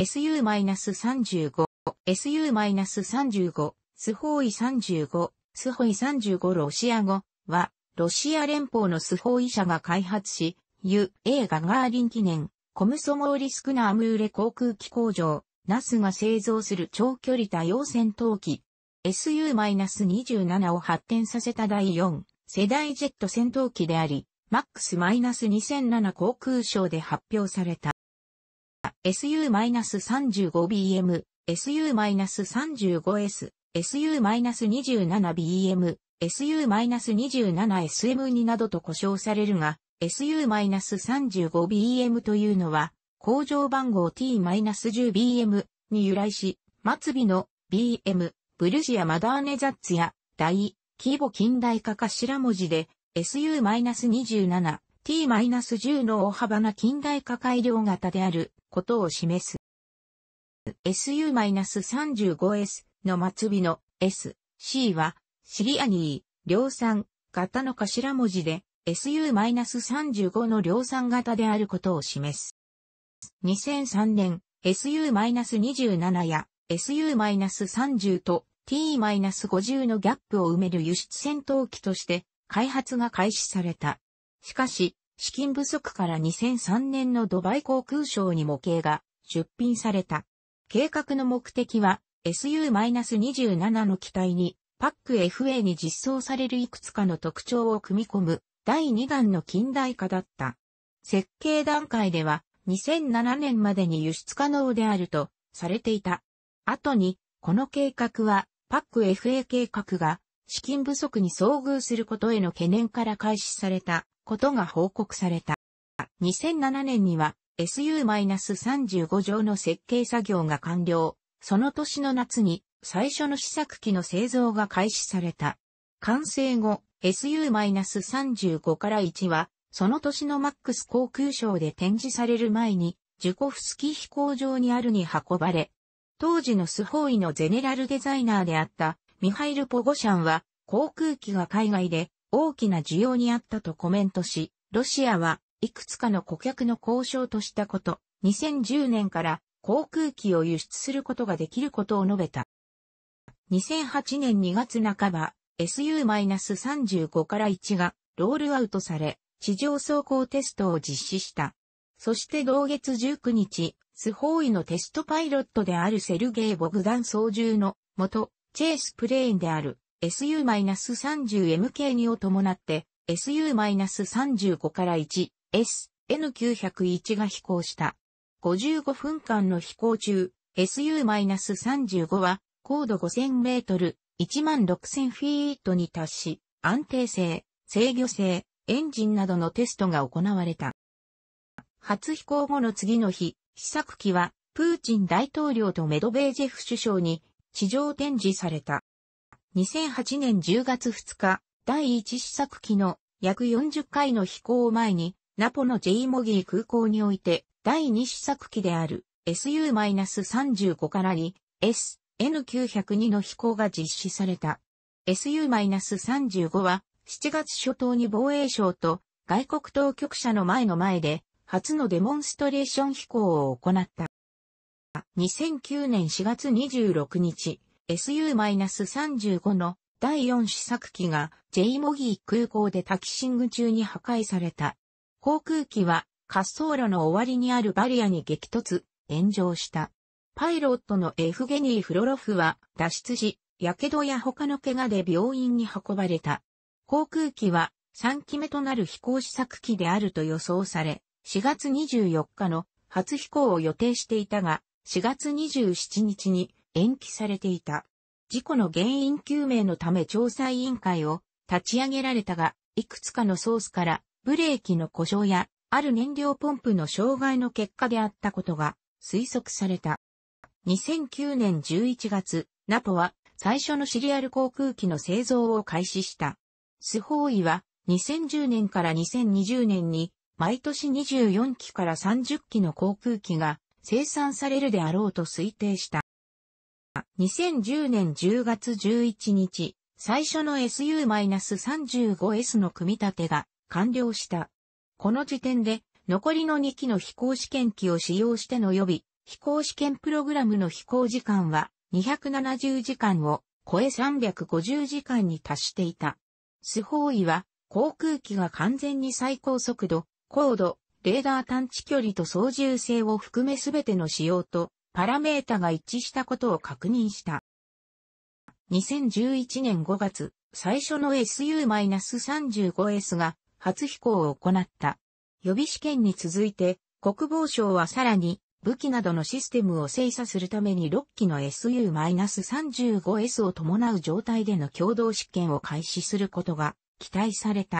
SU-35、SU-35、スホーイ35、スホイ35ロシア語は、ロシア連邦のスホーイ社が開発し、U、A ガガーリン記念、コムソモーリスクナームーレ航空機工場、ナスが製造する長距離多様戦闘機、SU-27 を発展させた第4世代ジェット戦闘機であり、MAX-2007 航空賞で発表された。SU-35BM、SU-35S、SU-27BM、SU-27SM2 などと呼称されるが、SU-35BM というのは、工場番号 T-10BM に由来し、末尾の BM、ブルジア・マダーネザッツや、大、規模近代化頭文字で、SU-27、t-10 の大幅な近代化改良型であることを示す。su-35s の末尾の s、c はシリアニー量産型の頭文字で su-35 の量産型であることを示す。2003年 su-27 や su-30 と t-50 のギャップを埋める輸出戦闘機として開発が開始された。しかし、資金不足から2003年のドバイ航空省に模型が出品された。計画の目的は SU-27 の機体にパック FA に実装されるいくつかの特徴を組み込む第2弾の近代化だった。設計段階では2007年までに輸出可能であるとされていた。後に、この計画はパック FA 計画が資金不足に遭遇することへの懸念から開始されたことが報告された。2007年には SU-35 上の設計作業が完了。その年の夏に最初の試作機の製造が開始された。完成後、SU-35 から1は、その年のマックス航空ショーで展示される前に、ジュコフスキ飛行場にあるに運ばれ、当時のスホーイのゼネラルデザイナーであったミハイル・ポゴシャンは、航空機が海外で大きな需要にあったとコメントし、ロシアはいくつかの顧客の交渉としたこと、2010年から航空機を輸出することができることを述べた。2008年2月半ば、SU-35 から1がロールアウトされ、地上走行テストを実施した。そして同月19日、スホーイのテストパイロットであるセルゲイ・ボグダン操縦の元、チェイスプレーンである SU-30MK 2を伴って SU-35 から 1S、N901 が飛行した。55分間の飛行中、SU-35 は高度5000メートル、16000フィートに達し、安定性、制御性、エンジンなどのテストが行われた。初飛行後の次の日、試作機はプーチン大統領とメドベージェフ首相に地上展示された。2008年10月2日、第1試作機の約40回の飛行を前に、ナポのジェイモギー空港において、第2試作機である SU-35 からに SN902 の飛行が実施された。SU-35 は7月初頭に防衛省と外国当局者の前の前で初のデモンストレーション飛行を行った。2009年4月26日、SU-35 の第4試作機が J モギー空港でタキシング中に破壊された。航空機は滑走路の終わりにあるバリアに激突、炎上した。パイロットのエフゲニー・フロロフは脱出し、火傷や他の怪我で病院に運ばれた。航空機は3機目となる飛行試作機であると予想され、4月24日の初飛行を予定していたが、4月27日に延期されていた。事故の原因究明のため調査委員会を立ち上げられたが、いくつかのソースからブレーキの故障やある燃料ポンプの障害の結果であったことが推測された。2009年11月、ナポは最初のシリアル航空機の製造を開始した。スホーイは2010年から2020年に毎年24機から30機の航空機が生産されるであろうと推定した。2010年10月11日、最初の SU-35S の組み立てが完了した。この時点で、残りの2機の飛行試験機を使用しての予備、飛行試験プログラムの飛行時間は270時間を超え350時間に達していた。スホーイは航空機が完全に最高速度、高度、レーダー探知距離と操縦性を含めすべての仕様とパラメータが一致したことを確認した。2011年5月、最初の SU-35S が初飛行を行った。予備試験に続いて、国防省はさらに武器などのシステムを精査するために6機の SU-35S を伴う状態での共同試験を開始することが期待された。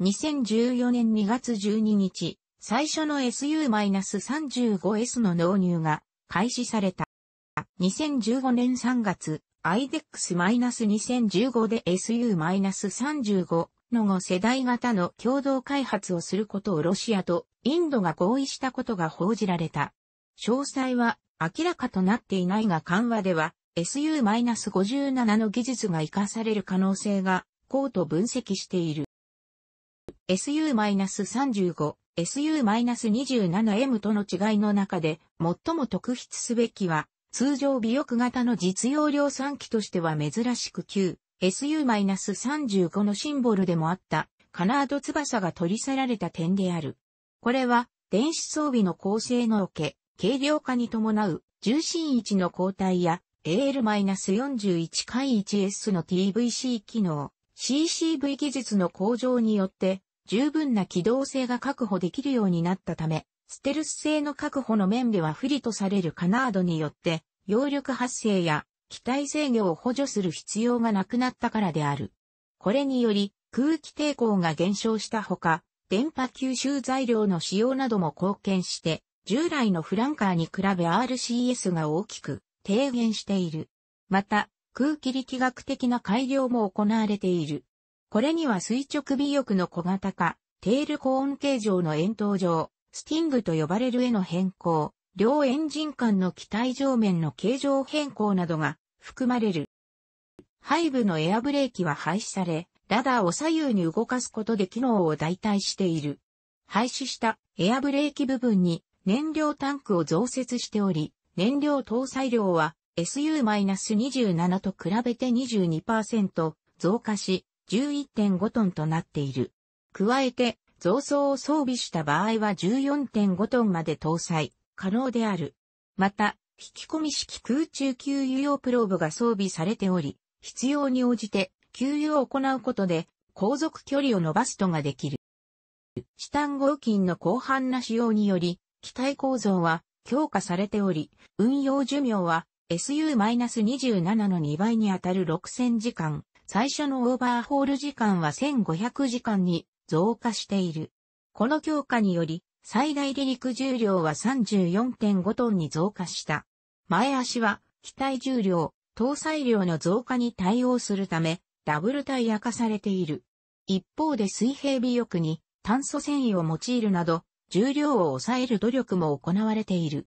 2014年2月12日、最初の SU-35S の納入が開始された。2015年3月、IDEX-2015 で SU-35 の後世代型の共同開発をすることをロシアとインドが合意したことが報じられた。詳細は明らかとなっていないが緩和では SU-57 の技術が活かされる可能性が高と分析している。SU-35 SU-27M との違いの中で最も特筆すべきは通常尾翼型の実用量産機としては珍しく旧 SU-35 のシンボルでもあったカナード翼が取り去られた点である。これは電子装備の構成のおけ、軽量化に伴う重心位置の交代や AL-41 回 1S の TVC 機能、CCV 技術の向上によって十分な機動性が確保できるようになったため、ステルス性の確保の面では不利とされるカナードによって、揚力発生や機体制御を補助する必要がなくなったからである。これにより、空気抵抗が減少したほか、電波吸収材料の使用なども貢献して、従来のフランカーに比べ RCS が大きく低減している。また、空気力学的な改良も行われている。これには垂直尾翼の小型化、テールコーン形状の円筒状、スティングと呼ばれるへの変更、両エンジン間の機体上面の形状変更などが含まれる。背部のエアブレーキは廃止され、ラダーを左右に動かすことで機能を代替している。廃止したエアブレーキ部分に燃料タンクを増設しており、燃料搭載量は SU-27 と比べて22%増加し、11.5トンとなっている。加えて、増装を装備した場合は14.5トンまで搭載、可能である。また、引き込み式空中給油用プローブが装備されており、必要に応じて給油を行うことで、航続距離を伸ばすことができる。チタン合金の広範な使用により、機体構造は強化されており、運用寿命は SU-27 の2倍にあたる6000時間、最初のオーバーホール時間は1500時間に増加している。この強化により、最大離陸重量は34.5トンに増加した。前足は、機体重量、搭載量の増加に対応するため、ダブルタイヤ化されている。一方で水平尾翼に炭素繊維を用いるなど、重量を抑える努力も行われている。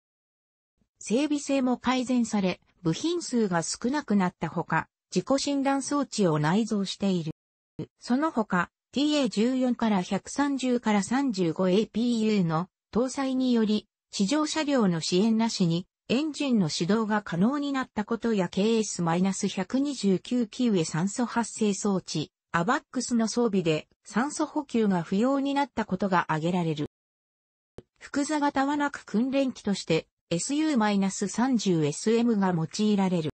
整備性も改善され、部品数が少なくなったほか、自己診断装置を内蔵している。その他、TA14 から130から 35APU の搭載により、地上車両の支援なしに、エンジンの始動が可能になったことや KS-129 q へ酸素発生装置、アバックスの装備で酸素補給が不要になったことが挙げられる。複座型はなく訓練機として SU-30SM が用いられる。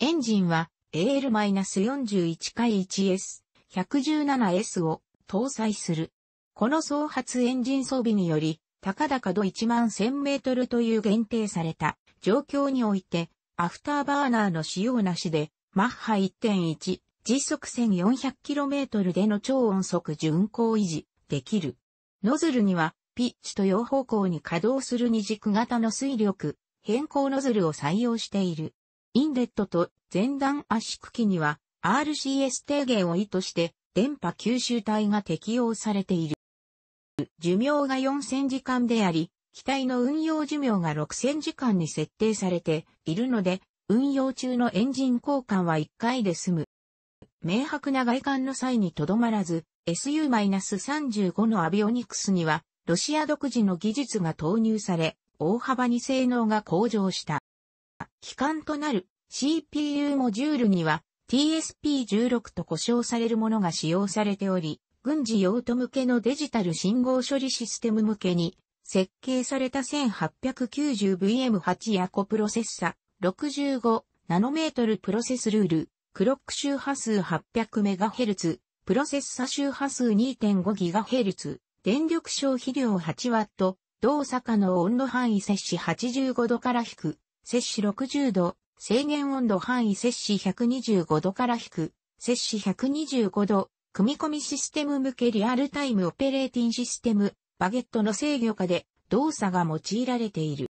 エンジンは AL-41 回 1S117S を搭載する。この総発エンジン装備により、高々度1万1000メートルという限定された状況において、アフターバーナーの使用なしで、マッハ1.1、時速 1400km での超音速巡航維持できる。ノズルには、ピッチと両方向に稼働する二軸型の水力、変更ノズルを採用している。インレットと前段圧縮機には RCS 低減を意図して電波吸収体が適用されている。寿命が4000時間であり、機体の運用寿命が6000時間に設定されているので、運用中のエンジン交換は1回で済む。明白な外観の際にとどまらず、SU-35 のアビオニクスには、ロシア独自の技術が投入され、大幅に性能が向上した。機関となる CPU モジュールには TSP16 と呼称されるものが使用されており、軍事用途向けのデジタル信号処理システム向けに設計された 1890VM8 ヤコプロセッサ65ナノメートルプロセスルール、クロック周波数 800MHz、プロセッサ周波数 2.5GHz、電力消費量 8W、動作可能温度範囲摂氏85度から引く摂氏60度、制限温度範囲摂氏125度から引く、摂氏125度、組み込みシステム向けリアルタイムオペレーティンシステム、バゲットの制御下で動作が用いられている。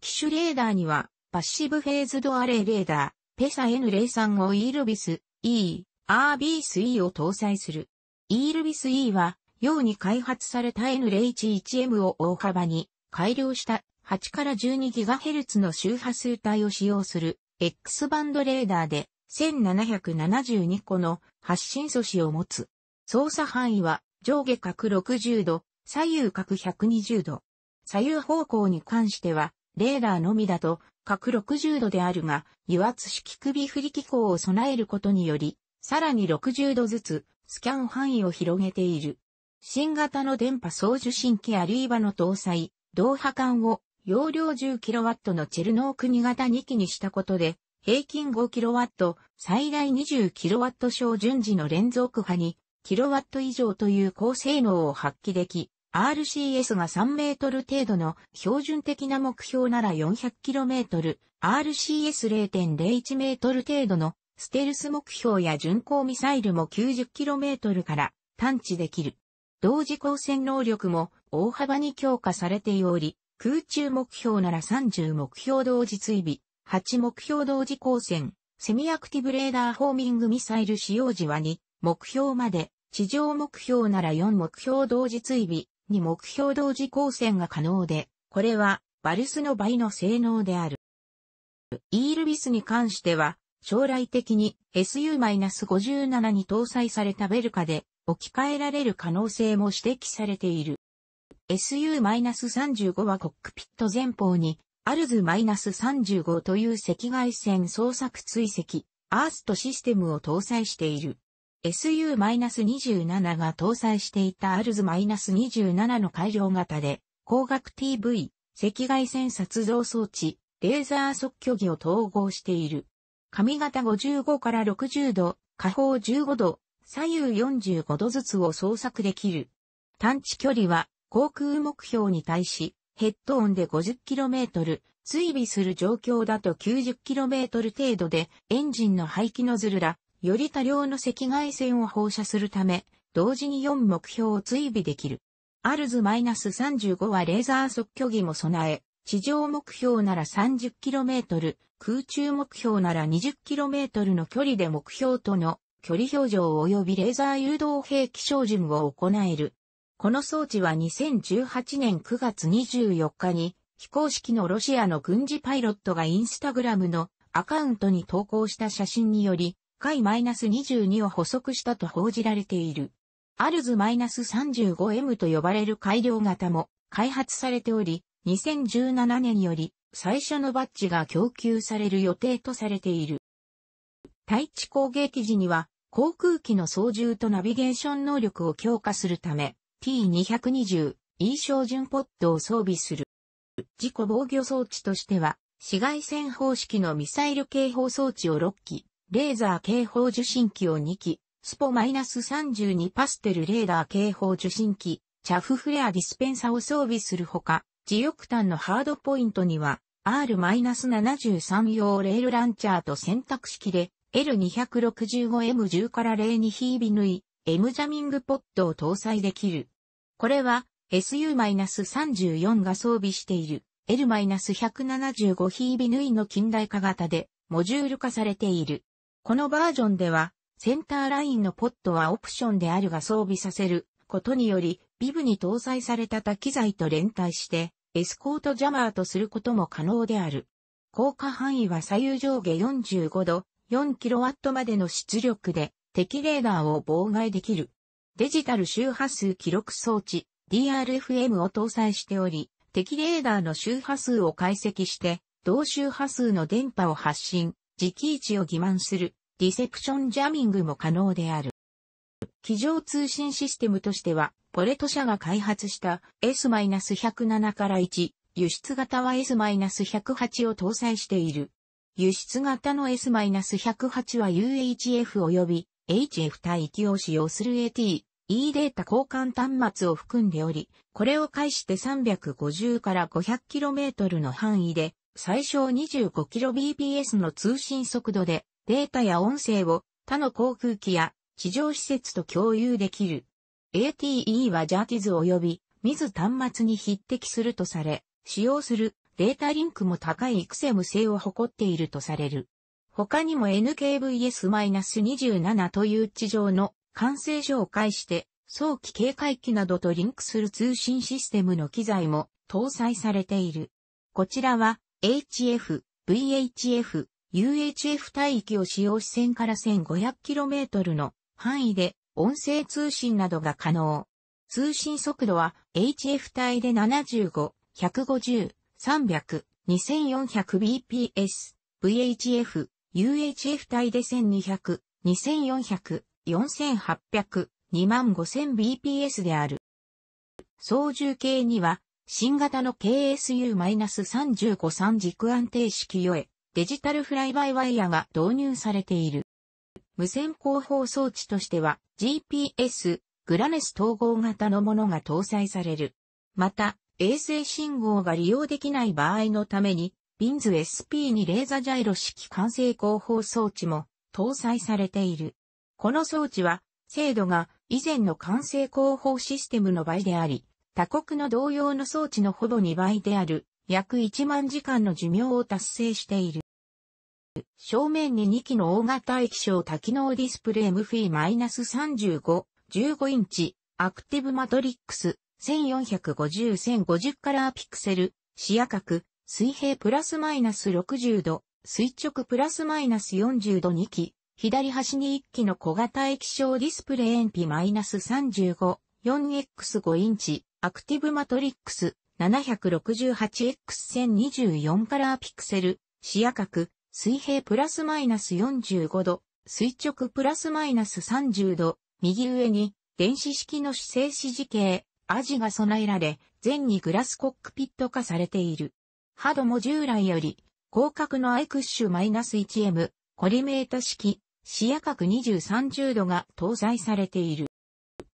機種レーダーには、パッシブフェーズドアレイレーダー、ペサ N03 を e ルビス E、r b s を搭載する。e ルビス E は、ように開発された N011M を大幅に改良した8から 12GHz の周波数帯を使用する X バンドレーダーで1772個の発信素子を持つ。操作範囲は上下角60度、左右角120度。左右方向に関しては、レーダーのみだと角60度であるが、油圧式首振り機構を備えることにより、さらに60度ずつスキャン範囲を広げている。新型の電波送受信機あるいはの搭載、同波管を容量 10kW のチェルノーク2型2機にしたことで、平均 5kW、最大 20kW 小順次の連続波に、kW 以上という高性能を発揮でき、RCS が3メートル程度の標準的な目標なら 400km、RCS0.01 メートル程度のステルス目標や巡航ミサイルも 90km から探知できる。同時光線能力も大幅に強化されており、空中目標なら30目標同時追尾、8目標同時光線、セミアクティブレーダーフォーミングミサイル使用時は2、目標まで、地上目標なら4目標同時追尾、2目標同時光線が可能で、これは、バルスの倍の性能である。イールビスに関しては、将来的に SU-57 に搭載されたベルカで置き換えられる可能性も指摘されている。SU-35 はコックピット前方に、アルズ -35 という赤外線捜索追跡、アーストシステムを搭載している。SU-27 が搭載していたアルズ -27 の改良型で、光学 TV、赤外線撮像装置、レーザー測距儀を統合している。髪型55から60度、下方15度、左右45度ずつを捜索できる。探知距離は航空目標に対し、ヘッドオンで 50km、追尾する状況だと 90km 程度で、エンジンの排気ノズルら、より多量の赤外線を放射するため、同時に4目標を追尾できる。アルズ -35 はレーザー即距儀も備え、地上目標なら 30km、空中目標なら 20km の距離で目標との距離表情及びレーザー誘導兵器照準を行えるこの装置は2018年9月24日に非公式のロシアの軍事パイロットがインスタグラムのアカウントに投稿した写真により、解 -22 を捕捉したと報じられている。アルズ -35M と呼ばれる改良型も開発されており、2017年より最初のバッジが供給される予定とされている。対地攻撃時には航空機の操縦とナビゲーション能力を強化するため、T220E 照準ポッドを装備する。事故防御装置としては、紫外線方式のミサイル警報装置を6機、レーザー警報受信機を2機、スポ -32 パステルレーダー警報受信機、チャフフレアディスペンサを装備するほか、磁翼端のハードポイントには、R-73 用レールランチャーと選択式で、L265M10 から0にひービ縫い、エムジャミングポットを搭載できる。これは SU-34 が装備している l 1 7 5ヒービヌイの近代化型でモジュール化されている。このバージョンではセンターラインのポットはオプションであるが装備させることによりビブに搭載された多機材と連帯してエスコートジャマーとすることも可能である。効果範囲は左右上下45度、4kW までの出力で、敵レーダーを妨害できる。デジタル周波数記録装置 DRFM を搭載しており、敵レーダーの周波数を解析して、同周波数の電波を発信、磁気位置を欺瞞する、ディセプションジャミングも可能である。機上通信システムとしては、ポレト社が開発した S-107 から1、輸出型は S-108 を搭載している。輸出型の S-108 は UHF 及び HF 帯域を使用する AT、E データ交換端末を含んでおり、これを介して350から 500km の範囲で、最小 25kbps の通信速度で、データや音声を他の航空機や地上施設と共有できる。ATE はジャーティズ及び、水端末に匹敵するとされ、使用するデータリンクも高いイクセム性を誇っているとされる。他にも NKVS-27 という地上の完成所を介して早期警戒機などとリンクする通信システムの機材も搭載されている。こちらは HF、VHF、UHF 帯域を使用し線から 1500km の範囲で音声通信などが可能。通信速度は HF 帯で75、150、300、2400bps、VHF、UHF 帯で1200、2400、4800、25000bps である。操縦系には、新型の KSU-353 軸安定式よえ、デジタルフライバイワイヤが導入されている。無線広報装置としては、GPS、グラネス統合型のものが搭載される。また、衛星信号が利用できない場合のために、ビンズ s p にレーザジャイロ式完成広報装置も搭載されている。この装置は、精度が以前の完成広報システムの倍であり、他国の同様の装置のほぼ2倍である、約1万時間の寿命を達成している。正面に2機の大型液晶多機能ディスプレイ MFE-35、15インチ、アクティブマトリックス、1450-1050カラーピクセル、視野角、水平プラスマイナス60度、垂直プラスマイナス40度2機、左端に1機の小型液晶ディスプレイ円比マイナス35、4x5 インチ、アクティブマトリックス、768x1024 カラーピクセル、視野角、水平プラスマイナス45度、垂直プラスマイナス30度、右上に電子式の姿勢指示系、アジが備えられ、全にグラスコックピット化されている。ハドも従来より、広角のアイクッシュ -1M、コリメータ式、視野角2030度が搭載されている。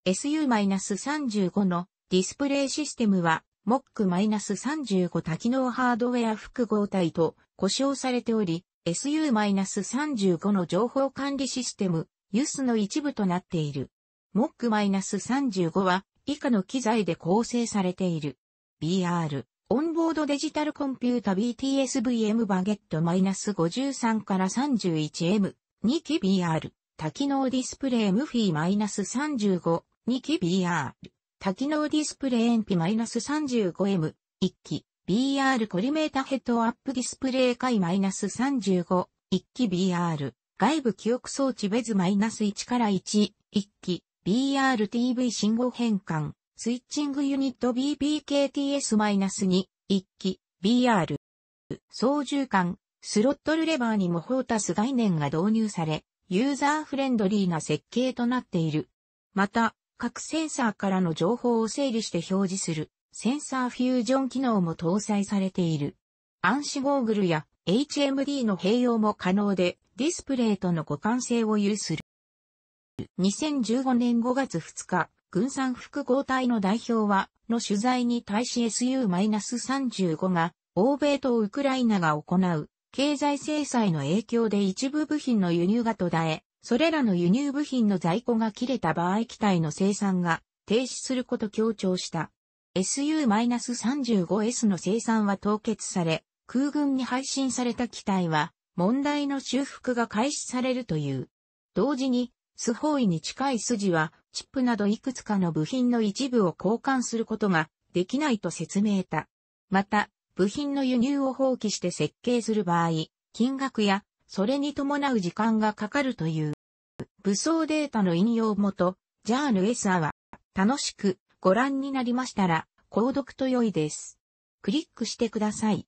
SU-35 のディスプレイシステムは、MOC-35 多機能ハードウェア複合体と呼称されており、SU-35 の情報管理システム、ユスの一部となっている。MOC-35 は以下の機材で構成されている。BR、オンボードデジタルコンピュータ BTSVM バゲット -53 から 31M、2機 BR、多機能ディスプレイムフィ -35、2機 BR、多機能ディスプレイエンピ -35M、1機、BR コリメータヘッドアップディスプレイ回 -35、1機 BR、外部記憶装置ベズ -1 から1、1機、BRTV 信号変換、スイッチングユニット BBKTS-2、1機、BR。操縦桿、スロットルレバーにもフォータス概念が導入され、ユーザーフレンドリーな設計となっている。また、各センサーからの情報を整理して表示する、センサーフュージョン機能も搭載されている。暗視ゴーグルや HMD の併用も可能で、ディスプレイとの互換性を有する。2015年5月2日、軍産複合体の代表は、の取材に対し SU-35 が、欧米とウクライナが行う、経済制裁の影響で一部部品の輸入が途絶え、それらの輸入部品の在庫が切れた場合機体の生産が停止すること強調した。SU-35S の生産は凍結され、空軍に配信された機体は問題の修復が開始されるという。同時にスホーイに近い筋は、チップなどいくつかの部品の一部を交換することができないと説明た。また、部品の輸入を放棄して設計する場合、金額や、それに伴う時間がかかるという。武装データの引用元、ジャーヌエスアは、楽しくご覧になりましたら、購読と良いです。クリックしてください。